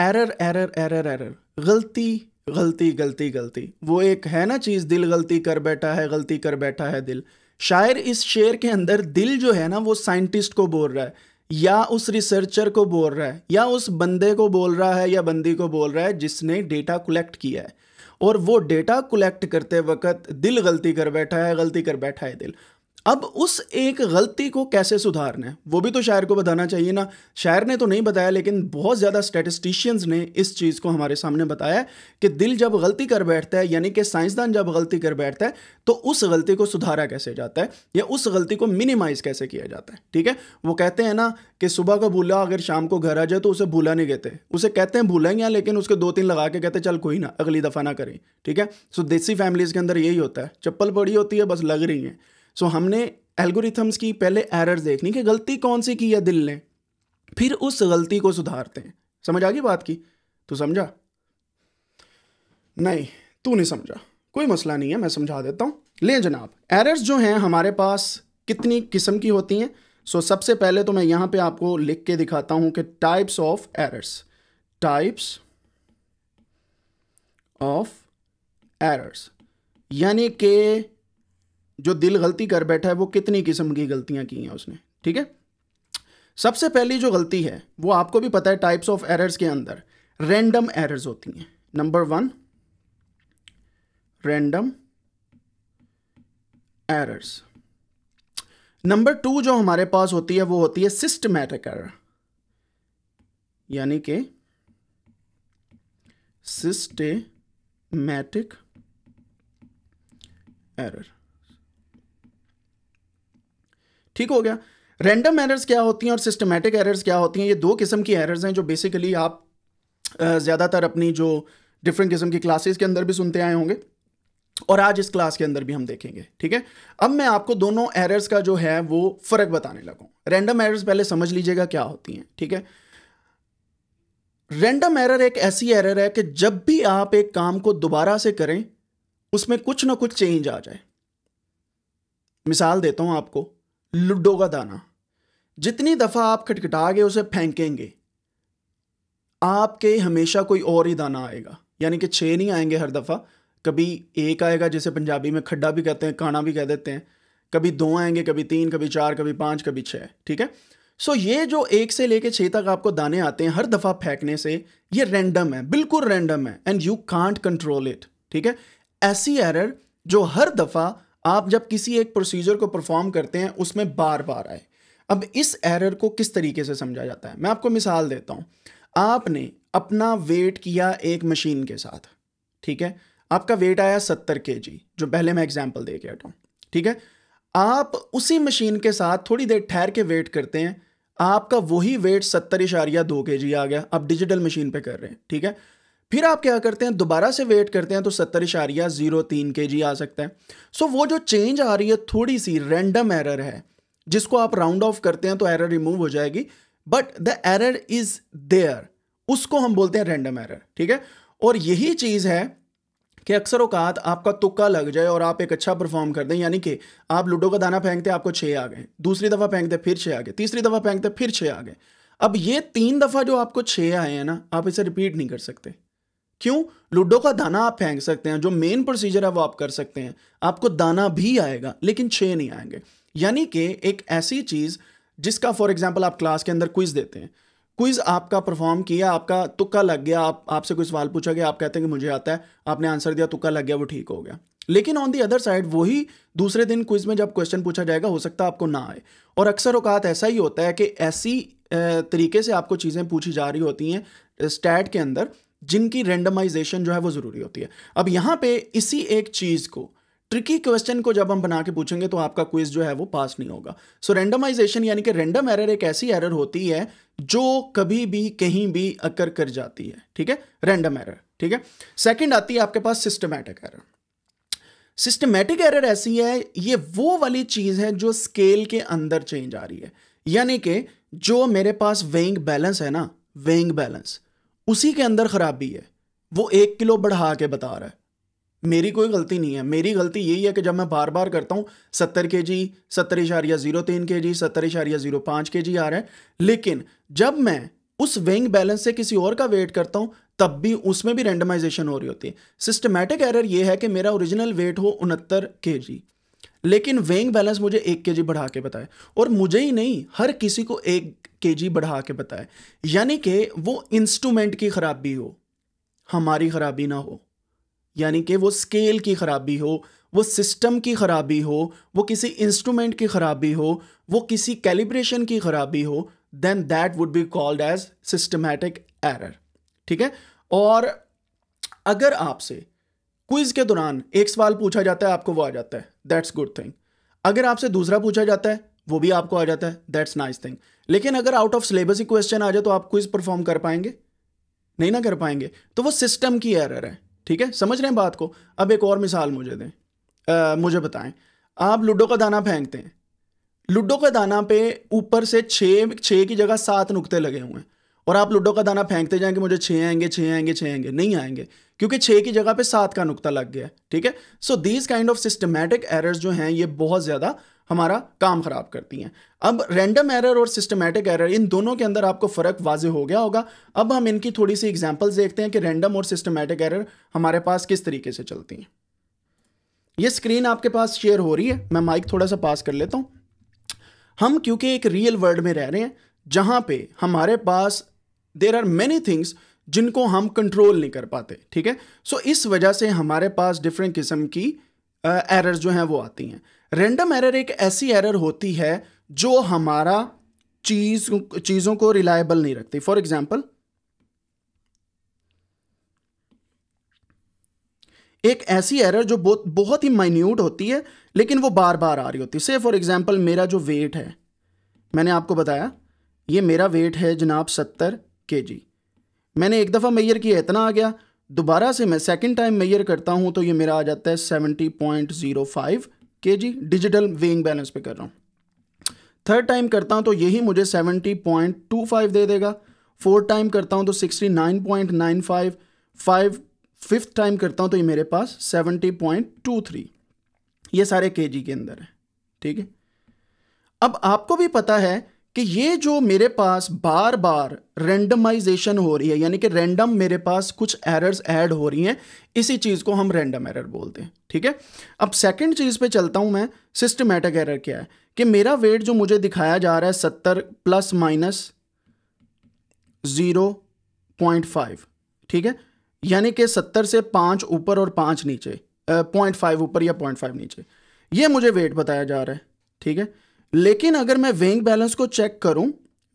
error error error error गलती गलती गलती गलती वो एक है ना चीज़ दिल गलती कर बैठा है गलती कर बैठा है दिल शायर इस शेर के अंदर दिल जो है ना वो साइंटिस्ट को बोल रहा है या उस रिसर्चर को बोल रहा है या उस बंदे को बोल रहा है या बंदी को बोल रहा है जिसने डेटा कलेक्ट किया है और वो डेटा कलेक्ट करते वक्त दिल गलती कर बैठा है गलती कर बैठा है दिल अब उस एक गलती को कैसे सुधारना है वो भी तो शायर को बताना चाहिए ना शायर ने तो नहीं बताया लेकिन बहुत ज़्यादा स्टेटिस्टिशियंस ने इस चीज़ को हमारे सामने बताया कि दिल जब गलती कर बैठता है यानी कि साइंसदान जब गलती कर बैठता है तो उस गलती को सुधारा कैसे जाता है या उस गलती को मिनिमाइज कैसे किया जाता है ठीक है वो कहते हैं ना कि सुबह का भूला अगर शाम को घर आ जाए तो उसे भूला नहीं कहते उसे कहते हैं भूलेंगे लेकिन उसके दो तीन लगा के कहते चल कोई ना अगली दफ़ा ना करें ठीक है सो देसी फैमिलीज़ के अंदर यही होता है चप्पल पड़ी होती है बस लग रही है सो so, हमने एल्गोरिथम्स की पहले एरर्स देखनी कि गलती कौन सी की है दिल ने फिर उस गलती को सुधारते हैं समझ आ गई बात की तू समझा नहीं तू नहीं समझा कोई मसला नहीं है मैं समझा देता हूँ ले जनाब एरर्स जो हैं हमारे पास कितनी किस्म की होती हैं सो so, सबसे पहले तो मैं यहाँ पे आपको लिख के दिखाता हूँ कि types of errors types of errors यानी के जो दिल गलती कर बैठा है वो कितनी किस्म की गलतियां की हैं उसने ठीक है सबसे पहली जो गलती है वो आपको भी पता है टाइप्स ऑफ एरर्स के अंदर रैंडम एरर्स होती हैं number one random errors number two जो हमारे पास होती है वो होती है सिस्टमैटिक एरर यानी कि सिस्टमैटिक एरर ठीक हो गया रैंडम एरर्स क्या होती हैं और सिस्टमेटिक एरर्स क्या होती हैं ये दो किस्म की एरर्स हैं जो बेसिकली आप ज़्यादातर अपनी जो डिफरेंट किस्म की क्लासेस के अंदर भी सुनते आए होंगे और आज इस क्लास के अंदर भी हम देखेंगे ठीक है अब मैं आपको दोनों एरर्स का जो है वो फ़र्क बताने लगा रैंडम एरर्स पहले समझ लीजिएगा क्या होती हैं ठीक है रैंडम एरर एक ऐसी एरर है कि जब भी आप एक काम को दोबारा से करें उसमें कुछ ना कुछ चेंज आ जाए मिसाल देता हूं आपको लुडो का दाना जितनी दफ़ा आप खटखटा उसे फेंकेंगे आपके हमेशा कोई और ही दाना आएगा यानी कि छः नहीं आएंगे हर दफ़ा कभी एक आएगा जिसे पंजाबी में खड्डा भी कहते हैं काना भी कह देते हैं कभी दो आएंगे कभी तीन कभी चार कभी पाँच कभी छः ठीक है सो ये जो एक से लेके छः तक आपको दाने आते हैं हर दफ़ा फेंकने से ये रैंडम है बिल्कुल रैंडम है and you can't control it ठीक है ऐसी एरर जो हर दफ़ा आप जब किसी एक प्रोसीजर को परफॉर्म करते हैं उसमें बार बार आए अब इस एरर को किस तरीके से समझा जाता है मैं आपको मिसाल देता हूँ आपने अपना वेट किया एक मशीन के साथ ठीक है आपका वेट आया सत्तर के जी जो पहले मैं एग्जाम्पल दे के हटाऊँ ठीक है आप उसी मशीन के साथ थोड़ी देर ठहर के वेट करते हैं आपका वही वेट सत्तर इशारिया दो के जी आ गया आप डिजिटल मशीन पे कर रहे हैं ठीक है फिर आप क्या करते हैं दोबारा से वेट करते हैं तो सत्तर इशारिया जीरो तीन के जी आ सकता है सो so, वो जो चेंज आ रही है थोड़ी सी रैंडम एरर है जिसको आप राउंड ऑफ करते हैं तो एरर रिमूव हो जाएगी but the error is there उसको हम बोलते हैं रैंडम एरर ठीक है और यही चीज़ है कि अक्सर औकात आपका तुक्का लग जाए और आप एक अच्छा परफॉर्म कर दें यानी कि आप लूडो का दाना फेंकते आपको छः आ गए दूसरी दफ़ा फेंकते फिर छः आ गए तीसरी दफ़ा फेंकते फिर छः आ गए अब ये तीन दफ़ा जो आपको छः आए हैं ना आप इसे रिपीट नहीं कर सकते क्यों लूडो का दाना आप फेंक सकते हैं जो मेन प्रोसीजर है वो आप कर सकते हैं आपको दाना भी आएगा लेकिन छः नहीं आएंगे यानी कि एक ऐसी चीज़ जिसका फॉर एग्जाम्पल आप क्लास के अंदर क्विज देते हैं क्विज आपका परफॉर्म किया आपका तुक्का लग गया आप आपसे कोई सवाल पूछा गया आप कहते हैं कि मुझे आता है आपने आंसर दिया तुक्का लग गया वो ठीक हो गया लेकिन ऑन दी अदर साइड वही दूसरे दिन क्विज में जब क्वेश्चन पूछा जाएगा हो सकता है आपको ना आए और अक्सर औकात ऐसा ही होता है कि ऐसी तरीके से आपको चीज़ें पूछी जा रही होती हैं स्टैट के अंदर जिनकी रेंडमाइजेशन जो है वो ज़रूरी होती है अब यहां पे इसी एक चीज़ को ट्रिकी क्वेश्चन को जब हम बना के पूछेंगे तो आपका क्विज जो है वो पास नहीं होगा सो रेंडमाइजेशन यानी कि रेंडम एरर एक ऐसी एरर होती है जो कभी भी कहीं भी अकर कर जाती है ठीक है रेंडम एरर ठीक है सेकंड आती है आपके पास सिस्टमैटिक एरर सिस्टमैटिक एरर ऐसी है ये वो वाली चीज़ है जो स्केल के अंदर चेंज आ रही है यानी कि जो मेरे पास वेइंग बैलेंस है ना वेइंग बैलेंस उसी के अंदर ख़राबी है वो एक किलो बढ़ा के बता रहा है मेरी कोई गलती नहीं है मेरी गलती यही है कि जब मैं बार बार करता हूँ सत्तर के जी सत्तर इशारिया ज़ीरो तीन के जी सत्तर इशारिया ज़ीरो पाँच के जी आ रहा है लेकिन जब मैं उस वेइंग बैलेंस से किसी और का वेट करता हूँ तब भी उसमें भी रेंडमाइजेशन हो रही होती है सिस्टमेटिक एरर यह है कि मेरा ओरिजिनल वेट हो उनहत्तर के जी लेकिन वेइंग बैलेंस मुझे एक के जी बढ़ा के बताए और मुझे ही नहीं हर किसी को एक के जी बढ़ा के बताए यानी कि वो इंस्ट्रूमेंट की खराबी हो हमारी खराबी ना हो यानी कि वो स्केल की खराबी हो वो सिस्टम की खराबी हो वो किसी इंस्ट्रूमेंट की खराबी हो वो किसी कैलिब्रेशन की खराबी हो then that would be called as systematic error ठीक है और अगर आपसे क्विज के दौरान एक सवाल पूछा जाता है आपको वो आ जाता है दैट्स गुड थिंग अगर आपसे दूसरा पूछा जाता है वो भी आपको आ जाता है दैट्स नाइस थिंग लेकिन अगर आउट ऑफ सिलेबस ही क्वेश्चन आ जाए तो आप क्विज परफॉर्म कर पाएंगे नहीं ना कर पाएंगे तो वो सिस्टम की एरर है ठीक है समझ रहे हैं बात को अब एक और मिसाल मुझे दें आ, मुझे बताएं आप लूडो का दाना फेंकते हैं लूडो का दाना पे ऊपर से छः छः की जगह सात नुकते लगे हुए हैं और आप लूडो का दाना फेंकते जाएंगे मुझे छः आएंगे छः आएंगे छः आएंगे नहीं आएंगे क्योंकि छः की जगह पे सात का नुकता लग गया ठीक है so these kind of systematic errors जो हैं ये बहुत ज़्यादा हमारा काम ख़राब करती हैं अब रैंडम एरर और सिस्टमेटिक एरर इन दोनों के अंदर आपको फ़र्क वाजे हो गया होगा अब हम इनकी थोड़ी सी एग्जाम्पल्स देखते हैं कि रैंडम और सिस्टमेटिक एरर हमारे पास किस तरीके से चलती हैं ये स्क्रीन आपके पास शेयर हो रही है मैं माइक थोड़ा सा पास कर लेता हूँ हम क्योंकि एक रियल वर्ल्ड में रह रहे हैं जहाँ पे हमारे पास देर आर मैनी थिंग्स जिनको हम कंट्रोल नहीं कर पाते ठीक है सो so, इस वजह से हमारे पास डिफरेंट किस्म की एरर uh, जो हैं वो आती हैं रेंडम एरर एक ऐसी एरर होती है जो हमारा चीज चीज़ों को रिलायबल नहीं रखती फॉर एग्जाम्पल एक ऐसी एरर जो बहुत बहुत ही माइन्यूट होती है लेकिन वो बार बार आ रही होती है से फॉर एग्जाम्पल मेरा जो वेट है मैंने आपको बताया ये मेरा वेट है जनाब सत्तर के जी मैंने एक दफ़ा मैयर किया इतना आ गया दोबारा से मैं सेकेंड टाइम मैयर करता हूँ तो ये मेरा आ जाता है सेवेंटी पॉइंट ज़ीरो फाइव के जी डिजिटल वेइंग बैलेंस पे कर रहा हूँ थर्ड टाइम करता हूँ तो यही मुझे सेवेंटी पॉइंट टू फाइव दे देगा फोर्थ टाइम करता हूँ तो sixty nine point nine five five fifth time करता हूँ तो ये मेरे पास सेवेंटी पॉइंट टू थ्री ये सारे के जी के अंदर है ठीक है अब आपको भी पता है कि ये जो मेरे पास बार बार रेंडमाइजेशन हो रही है यानी कि रेंडम मेरे पास कुछ एरर्स ऐड हो रही हैं इसी चीज़ को हम रेंडम एरर बोलते हैं ठीक है अब सेकंड चीज़ पे चलता हूँ मैं सिस्टमेटिक एरर क्या है कि मेरा वेट जो मुझे दिखाया जा रहा है सत्तर plus minus zero point five ठीक है यानी कि सत्तर से पाँच ऊपर और पाँच नीचे पॉइंट फाइव ऊपर या पॉइंट फाइव नीचे ये मुझे वेट बताया जा रहा है ठीक है लेकिन अगर मैं वेइंग बैलेंस को चेक करूं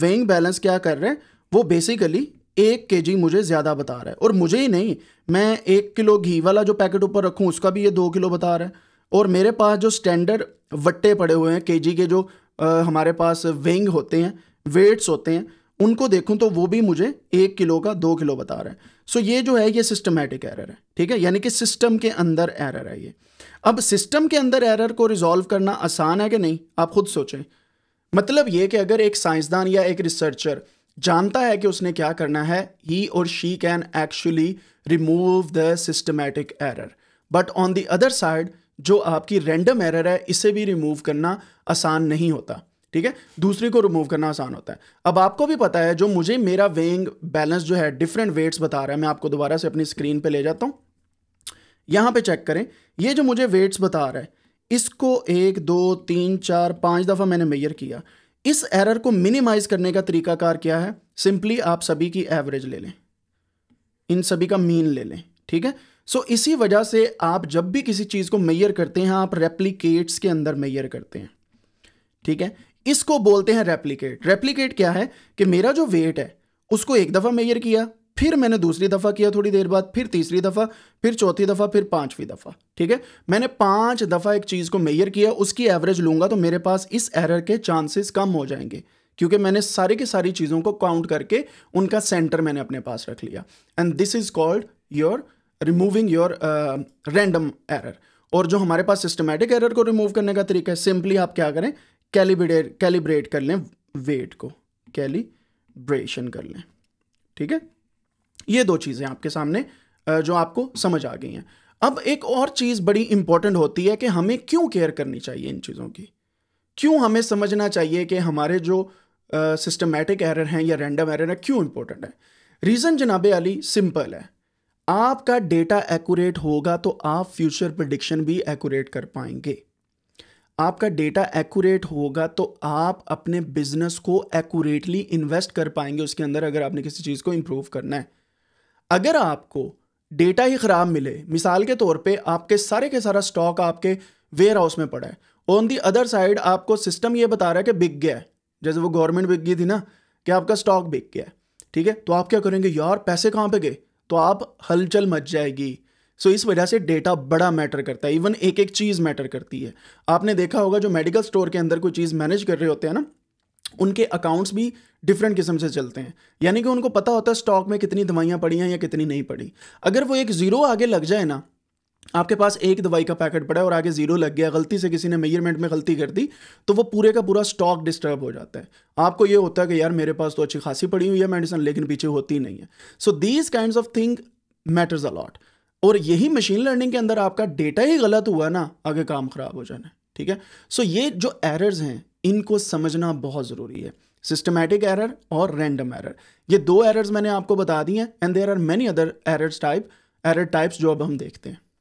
वेइंग बैलेंस क्या कर रहे हैं वो बेसिकली एक के जी मुझे ज़्यादा बता रहा है और मुझे ही नहीं मैं एक किलो घी वाला जो पैकेट ऊपर रखूँ उसका भी ये दो किलो बता रहा है और मेरे पास जो स्टैंडर्ड वट्टे पड़े हुए हैं के जी के जो आ, हमारे पास वेइंग होते हैं वेट्स होते हैं उनको देखूं तो वो भी मुझे एक किलो का दो किलो बता रहे हैं सो ये जो है ये सिस्टमैटिक एरर है ठीक है यानी कि सिस्टम के अंदर एरर है ये अब सिस्टम के अंदर एरर को रिजॉल्व करना आसान है कि नहीं आप खुद सोचें मतलब ये कि अगर एक साइंसदान या एक रिसर्चर जानता है कि उसने क्या करना है ही और she can actually remove the systematic error but on the other side जो आपकी रेंडम एरर है इसे भी रिमूव करना आसान नहीं होता ठीक है दूसरी को रिमूव करना आसान होता है अब आपको भी पता है जो मुझे मेरा वेइंग बैलेंस जो है डिफरेंट वेट्स बता रहा है मैं आपको दोबारा से अपनी स्क्रीन पे ले जाता हूँ यहाँ पे चेक करें ये जो मुझे वेट्स बता रहा है इसको एक दो तीन चार पाँच दफ़ा मैंने मेयर किया इस एरर को मिनिमाइज करने का तरीकाकार क्या है सिंपली आप सभी की एवरेज ले लें इन सभी का मीन ले लें ठीक है सो so, इसी वजह से आप जब भी किसी चीज़ को मेयर करते हैं आप रेप्लीकेट्स के अंदर मेयर करते हैं ठीक है इसको बोलते हैं रेप्लीकेट रेप्लीकेट क्या है कि मेरा जो वेट है उसको एक दफ़ा मेयर किया फिर मैंने दूसरी दफ़ा किया थोड़ी देर बाद फिर तीसरी दफ़ा फिर चौथी दफ़ा फिर पांचवी दफ़ा ठीक है मैंने पांच दफ़ा एक चीज़ को मेयर किया उसकी एवरेज लूंगा तो मेरे पास इस एरर के चांसेस कम हो जाएंगे क्योंकि मैंने सारी की सारी चीज़ों को काउंट करके उनका सेंटर मैंने अपने पास रख लिया and this is called your removing your random error और जो हमारे पास सिस्टमेटिक एरर को रिमूव करने का तरीका है सिंपली आप क्या करें कैलिब्रेट कैलिब्रेट कर लें वेट को कैलिब्रेशन कर लें ठीक है ये दो चीज़ें आपके सामने जो आपको समझ आ गई हैं अब एक और चीज़ बड़ी इंपॉर्टेंट होती है कि हमें क्यों केयर करनी चाहिए इन चीज़ों की क्यों हमें समझना चाहिए कि हमारे जो सिस्टमेटिक uh, एरर हैं या रैंडम एरर है क्यों इंपॉर्टेंट है रीज़न जनाब अली सिंपल है आपका डेटा एक्यूरेट होगा तो आप फ्यूचर प्रडिक्शन भी एक्यूरेट कर पाएंगे आपका डेटा एक्यूरेट होगा तो आप अपने बिजनेस को एक्यूरेटली इन्वेस्ट कर पाएंगे उसके अंदर अगर आपने किसी चीज़ को इम्प्रूव करना है अगर आपको डेटा ही ख़राब मिले मिसाल के तौर पे आपके सारे के सारा स्टॉक आपके वेयर हाउस में पड़ा है ऑन दी अदर साइड आपको सिस्टम ये बता रहा है कि बिक गया है जैसे वो गवर्नमेंट बिक गई थी ना कि आपका स्टॉक बिक गया है ठीक है तो आप क्या करेंगे यार पैसे कहाँ पे गए तो आप हलचल मच जाएगी सो so, इस वजह से डेटा बड़ा मैटर करता है इवन एक एक चीज़ मैटर करती है आपने देखा होगा जो मेडिकल स्टोर के अंदर कोई चीज़ मैनेज कर रहे होते हैं ना उनके अकाउंट्स भी डिफरेंट किस्म से चलते हैं यानी कि उनको पता होता है स्टॉक में कितनी दवाइयाँ पड़ी हैं या कितनी नहीं पड़ी अगर वो एक ज़ीरो आगे लग जाए ना आपके पास एक दवाई का पैकेट पड़ा है और आगे जीरो लग गया गलती से किसी ने मेजरमेंट में गलती कर दी तो वो पूरे का पूरा स्टॉक डिस्टर्ब हो जाता है आपको ये होता है कि यार मेरे पास तो अच्छी खासी पड़ी हुई है मेडिसिन लेकिन पीछे होती नहीं है so these kind of thing matters a lot और यही मशीन लर्निंग के अंदर आपका डेटा ही गलत हुआ ना आगे काम खराब हो जाना ठीक है सो ये जो एरर्स हैं इनको समझना बहुत ज़रूरी है सिस्टमैटिक एरर और रैंडम एरर ये दो एरर्स मैंने आपको बता दी हैं and there are many other errors type error types जो अब हम देखते हैं